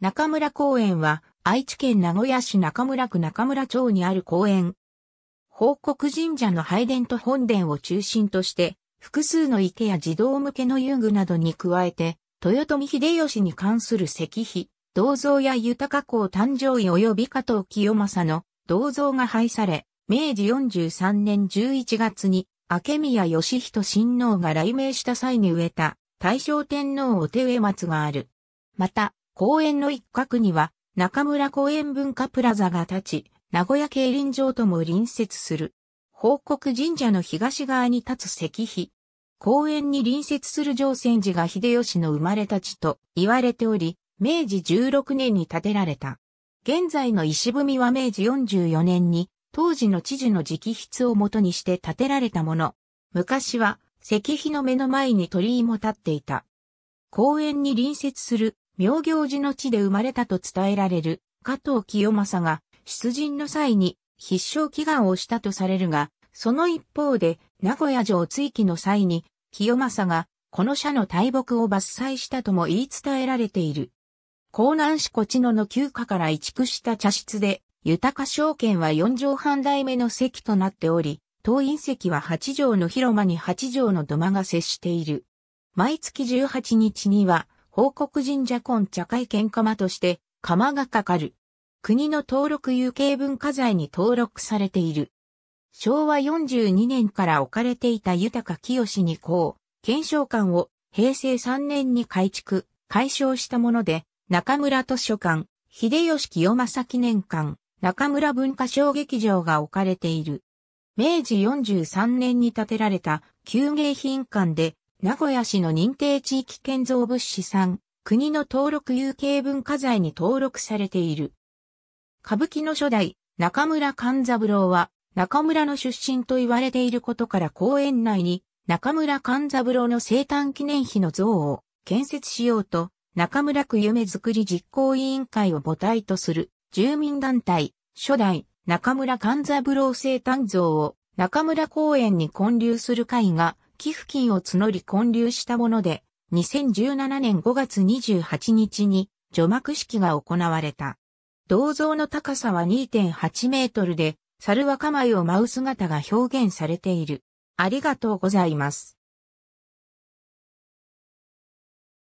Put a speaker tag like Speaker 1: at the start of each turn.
Speaker 1: 中村公園は愛知県名古屋市中村区中村町にある公園。報告神社の拝殿と本殿を中心として、複数の池や児童向けの遊具などに加えて、豊臣秀吉に関する石碑、銅像や豊公誕生位及び加藤清正の銅像が廃され、明治43年11月に、明宮義人親王が来名した際に植えた大正天皇お手植松がある。また、公園の一角には中村公園文化プラザが立ち、名古屋競輪場とも隣接する。報告神社の東側に立つ石碑。公園に隣接する上泉寺が秀吉の生まれた地と言われており、明治16年に建てられた。現在の石踏みは明治44年に当時の知事の直筆をもとにして建てられたもの。昔は石碑の目の前に鳥居も立っていた。公園に隣接する妙行寺の地で生まれたと伝えられる加藤清正が出陣の際に必勝祈願をしたとされるが、その一方で名古屋城追記の際に清正がこの社の大木を伐採したとも言い伝えられている。江南市小地野の旧家から移築した茶室で、豊か証券は四畳半台目の席となっており、当院席は八畳の広間に八畳の土間が接している。毎月18日には、王国神社根茶会見釜として、釜がかかる。国の登録有形文化財に登録されている。昭和42年から置かれていた豊か清こう検証館を平成3年に改築、改称したもので、中村図書館、秀吉清正記念館、中村文化小劇場が置かれている。明治43年に建てられた、旧迎賓館で、名古屋市の認定地域建造物資産、国の登録有形文化財に登録されている。歌舞伎の初代、中村勘三郎は、中村の出身と言われていることから公園内に、中村勘三郎の生誕記念碑の像を建設しようと、中村区夢づくり実行委員会を母体とする住民団体、初代中村勘三郎生誕像を中村公園に建立する会が寄付金を募り建立したもので、2017年5月28日に除幕式が行われた。銅像の高さは2.8メートルで、猿若舞を舞う姿が表現されている。ありがとうございます。